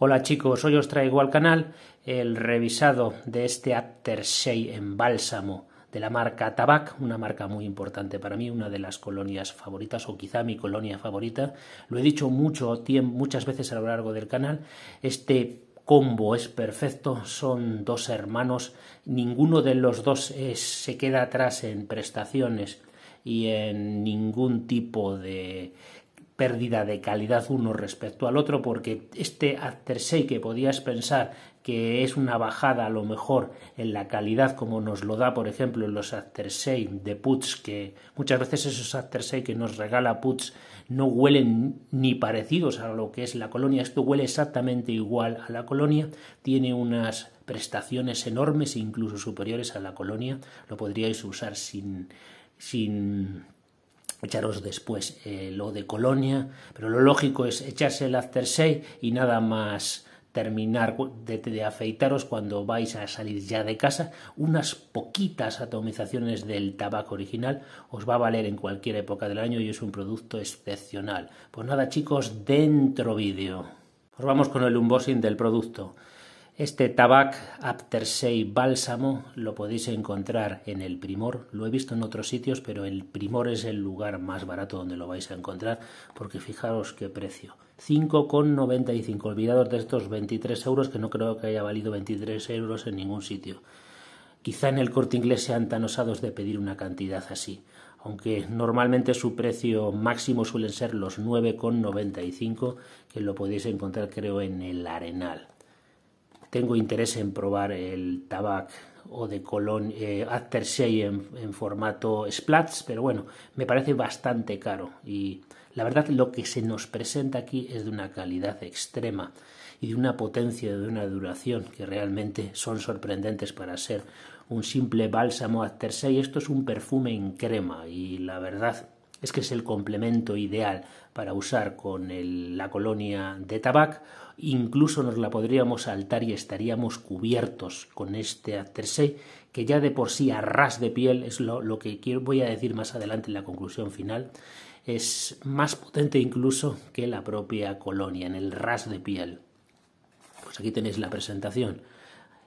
Hola chicos, hoy os traigo al canal el revisado de este aftershave en bálsamo de la marca Tabac, una marca muy importante para mí, una de las colonias favoritas o quizá mi colonia favorita. Lo he dicho mucho muchas veces a lo largo del canal, este combo es perfecto, son dos hermanos, ninguno de los dos se queda atrás en prestaciones y en ningún tipo de pérdida de calidad uno respecto al otro, porque este after que podías pensar que es una bajada a lo mejor en la calidad como nos lo da por ejemplo en los after de Putz que muchas veces esos after que nos regala Putz no huelen ni parecidos a lo que es la colonia esto huele exactamente igual a la colonia tiene unas prestaciones enormes e incluso superiores a la colonia lo podríais usar sin sin echaros después eh, lo de Colonia, pero lo lógico es echarse el after y nada más terminar de, afeitaros cuando vais a salir ya de casa, unas poquitas atomizaciones del tabaco original os va a valer en cualquier época del año y es un producto excepcional. Pues nada chicos, dentro vídeo. Pues vamos con el unboxing del producto. Este Tabac Aftershave Bálsamo lo podéis encontrar en el Primor. Lo he visto en otros sitios, pero el Primor es el lugar más barato donde lo vais a encontrar, porque fijaros qué precio. 5,95. Olvidados de estos 23 euros, que no creo que haya valido 23 euros en ningún sitio. Quizá en el corte inglés sean tan osados de pedir una cantidad así, aunque normalmente su precio máximo suelen ser los 9,95, que lo podéis encontrar creo en el Arenal tengo interés en probar el tabac o de Colón eh, After en, en, formato Splats, pero bueno, me parece bastante caro y la verdad lo que se nos presenta aquí es de una calidad extrema y de una potencia, de una duración que realmente son sorprendentes para ser un simple bálsamo After Esto es un perfume en crema y la verdad es que es el complemento ideal para usar con la colonia de tabac. Incluso nos la podríamos saltar y estaríamos cubiertos con este aftershave que ya de por sí a ras de piel es lo, que voy a decir más adelante en la conclusión final. Es más potente incluso que la propia colonia en el ras de piel. Pues aquí tenéis la presentación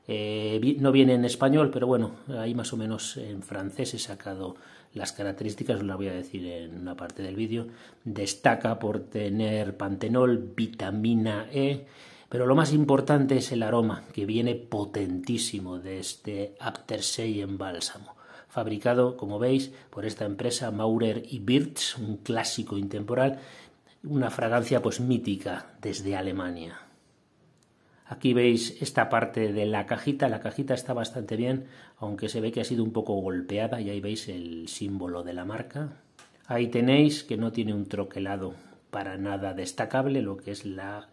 eh, no viene en español, pero bueno, ahí más o menos en francés he sacado las características, os las voy a decir en una parte del vídeo. Destaca por tener pantenol, vitamina E, pero lo más importante es el aroma, que viene potentísimo de este Aftershave en bálsamo. Fabricado, como veis, por esta empresa Maurer y Birch, un clásico intemporal, una fragancia pues mítica desde Alemania. Aquí veis esta parte de la cajita, la cajita está bastante bien, aunque se ve que ha sido un poco golpeada y ahí veis el símbolo de la marca. Ahí tenéis que no tiene un troquelado para nada destacable, lo que es, la,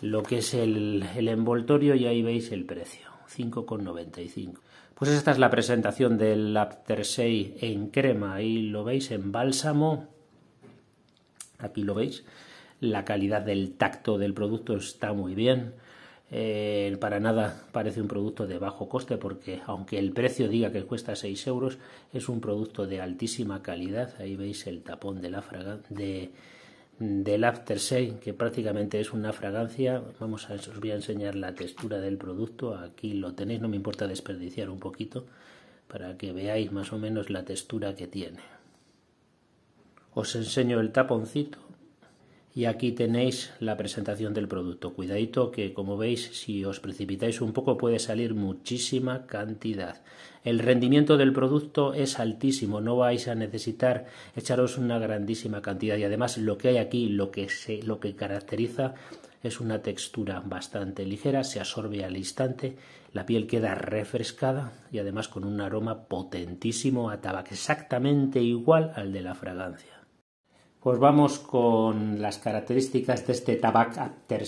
lo que es el, envoltorio y ahí veis el precio, 5,95. Pues esta es la presentación del Aftershave en crema, ahí lo veis en bálsamo, aquí lo veis la calidad del tacto del producto está muy bien. Eh, para nada parece un producto de bajo coste porque aunque el precio diga que cuesta 6 euros, es un producto de altísima calidad. Ahí veis el tapón de la de, del After Shave, que prácticamente es una fragancia. Vamos a os voy a enseñar la textura del producto. Aquí lo tenéis, no me importa desperdiciar un poquito para que veáis más o menos la textura que tiene. Os enseño el taponcito y aquí tenéis la presentación del producto. Cuidadito que como veis si os precipitáis un poco puede salir muchísima cantidad. El rendimiento del producto es altísimo, no vais a necesitar echaros una grandísima cantidad y además lo que hay aquí, lo que, lo que caracteriza es una textura bastante ligera, se absorbe al instante, la piel queda refrescada y además con un aroma potentísimo a tabaco, exactamente igual al de la fragancia. Pues vamos con las características de este tabaco After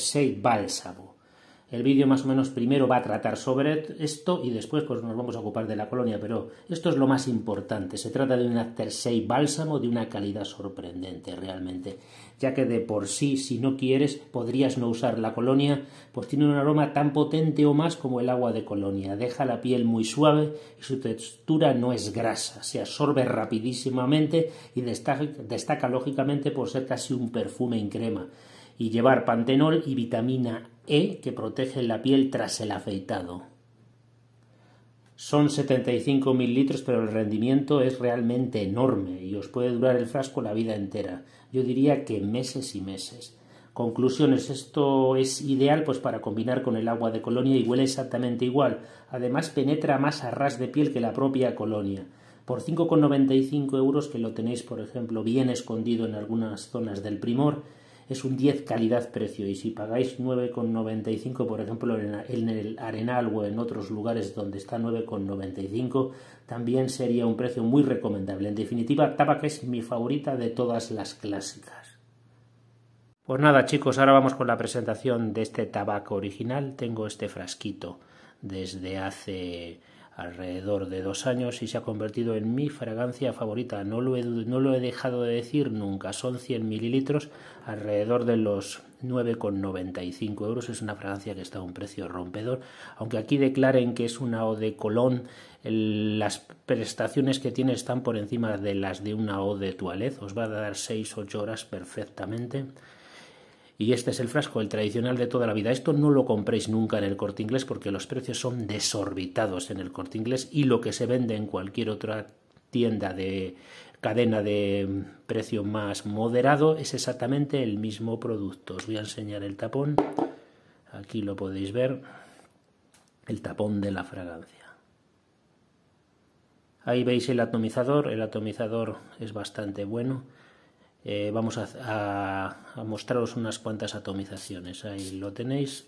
el vídeo más o menos primero va a tratar sobre esto y después pues nos vamos a ocupar de la colonia, pero esto es lo más importante. Se trata de un aftershave bálsamo de una calidad sorprendente realmente, ya que de por sí, si no quieres, podrías no usar la colonia, pues tiene un aroma tan potente o más como el agua de colonia. Deja la piel muy suave y su textura no es grasa, se absorbe rapidísimamente y destaca, lógicamente por ser casi un perfume en crema y llevar pantenol y vitamina e que protege la piel tras el afeitado. Son 75.000 litros pero el rendimiento es realmente enorme y os puede durar el frasco la vida entera. Yo diría que meses y meses. Conclusiones, esto es ideal pues para combinar con el agua de colonia y huele exactamente igual. Además penetra más a ras de piel que la propia colonia. Por 5,95 euros que lo tenéis, por ejemplo, bien escondido en algunas zonas del primor, es un 10 calidad-precio y si pagáis 9,95 por ejemplo en el Arenal o en otros lugares donde está 9,95 también sería un precio muy recomendable. En definitiva, Tabac es mi favorita de todas las clásicas. Pues nada chicos, ahora vamos con la presentación de este tabaco original. Tengo este frasquito desde hace alrededor de dos años y se ha convertido en mi fragancia favorita. No lo he, dejado de decir nunca. Son 100 mililitros alrededor de los 9,95 euros. Es una fragancia que está a un precio rompedor. Aunque aquí declaren que es una O de Colón, las prestaciones que tiene están por encima de las de una O de Toilette. Os va a dar 6-8 horas perfectamente. Y este es el frasco, el tradicional de toda la vida. Esto no lo compréis nunca en el corte inglés porque los precios son desorbitados en el corte inglés y lo que se vende en cualquier otra tienda de cadena de precio más moderado es exactamente el mismo producto. Os voy a enseñar el tapón. Aquí lo podéis ver. El tapón de la fragancia. Ahí veis el atomizador. El atomizador es bastante bueno. Eh, vamos a, mostraros unas cuantas atomizaciones. Ahí lo tenéis.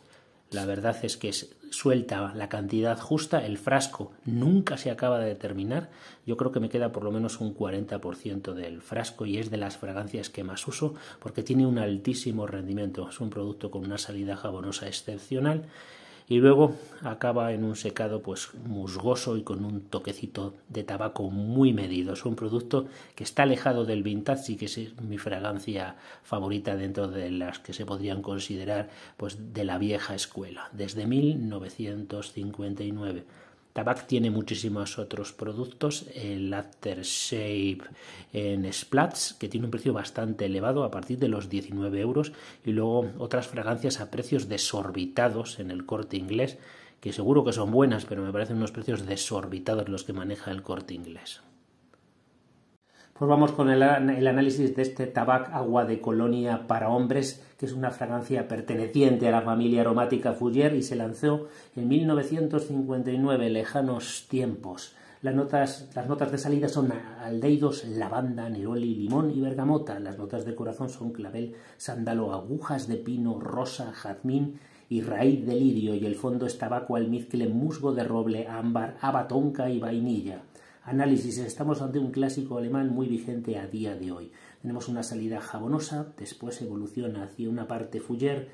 La verdad es que suelta la cantidad justa, el frasco nunca se acaba de determinar. Yo creo que me queda por lo menos un 40% del frasco y es de las fragancias que más uso porque tiene un altísimo rendimiento. Es un producto con una salida jabonosa excepcional y luego acaba en un secado pues musgoso y con un toquecito de tabaco muy medido. Es un producto que está alejado del vintage y que es mi fragancia favorita dentro de las que se podrían considerar pues de la vieja escuela, desde 1959. Tabac tiene muchísimos otros productos, el Aftershave en Splats, que tiene un precio bastante elevado a partir de los 19 euros, y luego otras fragancias a precios desorbitados en el corte inglés, que seguro que son buenas, pero me parecen unos precios desorbitados los que maneja el corte inglés. Pues vamos con el, análisis de este tabac agua de colonia para hombres, que es una fragancia perteneciente a la familia aromática Fougère y se lanzó en 1959, lejanos tiempos. Las notas, de salida son aldeidos, lavanda, neroli, limón y bergamota. Las notas de corazón son clavel, sándalo, agujas de pino, rosa, jazmín y raíz de lirio. Y el fondo es tabaco, almizcle, musgo de roble, ámbar, abatonca y vainilla. Análisis. Estamos ante un clásico alemán muy vigente a día de hoy. Tenemos una salida jabonosa, después evoluciona hacia una parte fuller,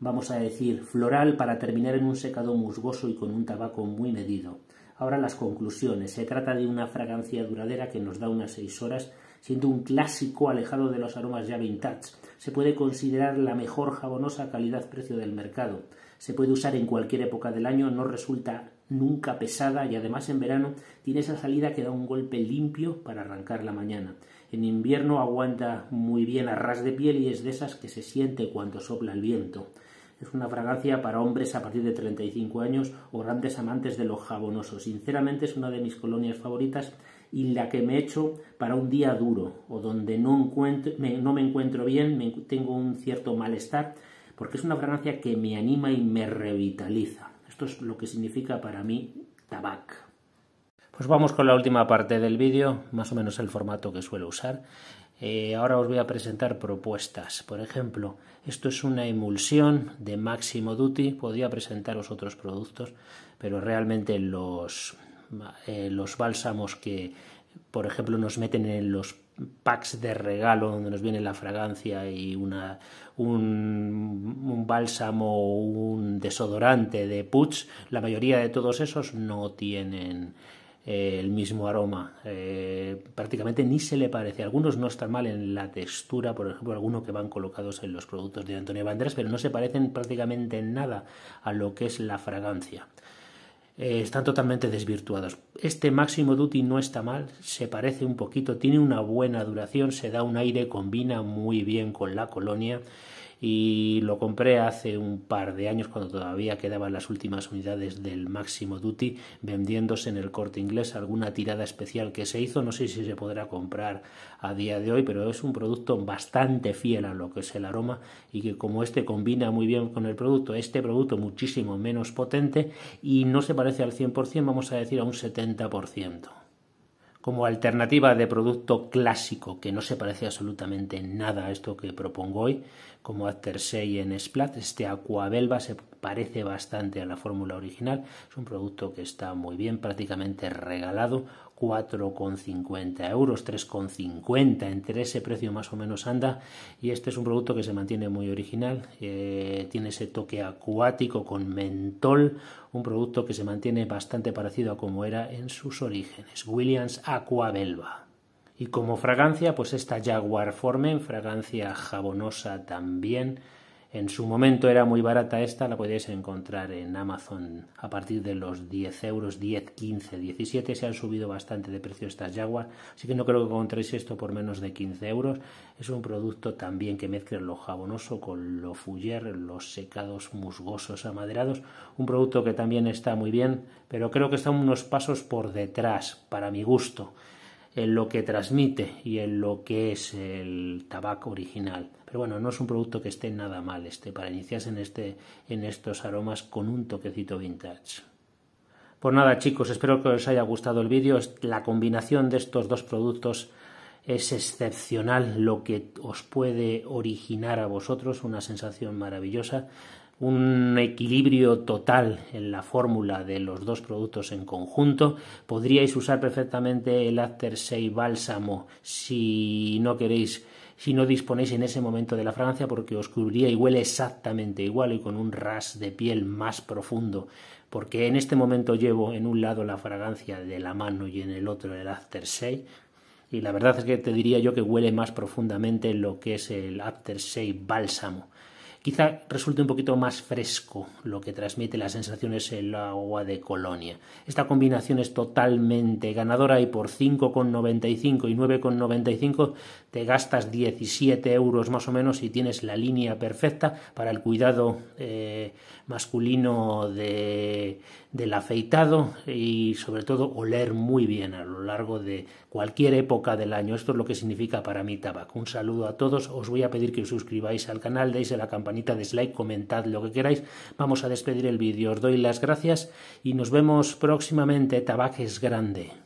vamos a decir floral, para terminar en un secado musgoso y con un tabaco muy medido. Ahora las conclusiones. Se trata de una fragancia duradera que nos da unas seis horas, siendo un clásico alejado de los aromas ya vintage. Se puede considerar la mejor jabonosa calidad-precio del mercado. Se puede usar en cualquier época del año, no resulta nunca pesada y además en verano tiene esa salida que da un golpe limpio para arrancar la mañana. En invierno aguanta muy bien a ras de piel y es de esas que se siente cuando sopla el viento. Es una fragancia para hombres a partir de 35 años o grandes amantes de lo jabonoso Sinceramente es una de mis colonias favoritas y la que me echo para un día duro o donde no, me, encuentro bien, tengo un cierto malestar, porque es una fragancia que me anima y me revitaliza. Esto es lo que significa para mí tabac. Pues vamos con la última parte del vídeo, más o menos el formato que suelo usar. Eh, ahora os voy a presentar propuestas. Por ejemplo, esto es una emulsión de Máximo Duty. Podría presentaros otros productos, pero realmente los, eh, los bálsamos que, por ejemplo, nos meten en los packs de regalo donde nos viene la fragancia y una, un, bálsamo o un desodorante de Puch, la mayoría de todos esos no tienen eh, el mismo aroma. Eh, prácticamente ni se le parece. Algunos no están mal en la textura, por ejemplo, algunos que van colocados en los productos de Antonio Banderas, pero no se parecen prácticamente en nada a lo que es la fragancia. Eh, están totalmente desvirtuados. Este máximo duty no está mal, se parece un poquito, tiene una buena duración, se da un aire, combina muy bien con la colonia y lo compré hace un par de años cuando todavía quedaban las últimas unidades del máximo duty vendiéndose en el corte inglés alguna tirada especial que se hizo no sé si se podrá comprar a día de hoy pero es un producto bastante fiel a lo que es el aroma y que como este combina muy bien con el producto este producto muchísimo menos potente y no se parece al 100% vamos a decir a un 70% como alternativa de producto clásico que no se parece absolutamente nada a esto que propongo hoy, como After 6 en Splat, este Aquabelva se parece bastante a la fórmula original. Es un producto que está muy bien, prácticamente regalado, 4,50 euros, 3,50, entre ese precio más o menos anda. Y este es un producto que se mantiene muy original, eh, tiene ese toque acuático con mentol, un producto que se mantiene bastante parecido a como era en sus orígenes. Williams Velva Y como fragancia, pues esta Jaguar Formen, fragancia jabonosa también, en su momento era muy barata esta, la podéis encontrar en Amazon a partir de los 10 euros, 10, 15, 17. Se han subido bastante de precio estas Jaguar, así que no creo que encontréis esto por menos de 15 euros. Es un producto también que mezcla lo jabonoso con lo fuller, los secados musgosos amaderados. Un producto que también está muy bien, pero creo que está unos pasos por detrás, para mi gusto en lo que transmite y en lo que es el tabaco original. Pero bueno, no es un producto que esté nada mal este para iniciarse en, este, en estos aromas con un toquecito vintage. Pues nada chicos, espero que os haya gustado el vídeo. La combinación de estos dos productos es excepcional lo que os puede originar a vosotros una sensación maravillosa un equilibrio total en la fórmula de los dos productos en conjunto. Podríais usar perfectamente el After 6 bálsamo si no queréis, si no disponéis en ese momento de la fragancia porque os cubriría y huele exactamente igual y con un ras de piel más profundo. Porque en este momento llevo en un lado la fragancia de la mano y en el otro el After 6, y la verdad es que te diría yo que huele más profundamente lo que es el After 6 bálsamo. Quizá resulte un poquito más fresco lo que transmite las sensaciones el agua de Colonia. Esta combinación es totalmente ganadora y por 5,95 y 9,95 te gastas 17 euros más o menos y tienes la línea perfecta para el cuidado eh, masculino de, del afeitado y sobre todo oler muy bien a lo largo de cualquier época del año. Esto es lo que significa para mí tabaco. Un saludo a todos. Os voy a pedir que os suscribáis al canal, deis la campanita de like, comentad lo que queráis. Vamos a despedir el vídeo. Os doy las gracias y nos vemos próximamente. Tabac es grande.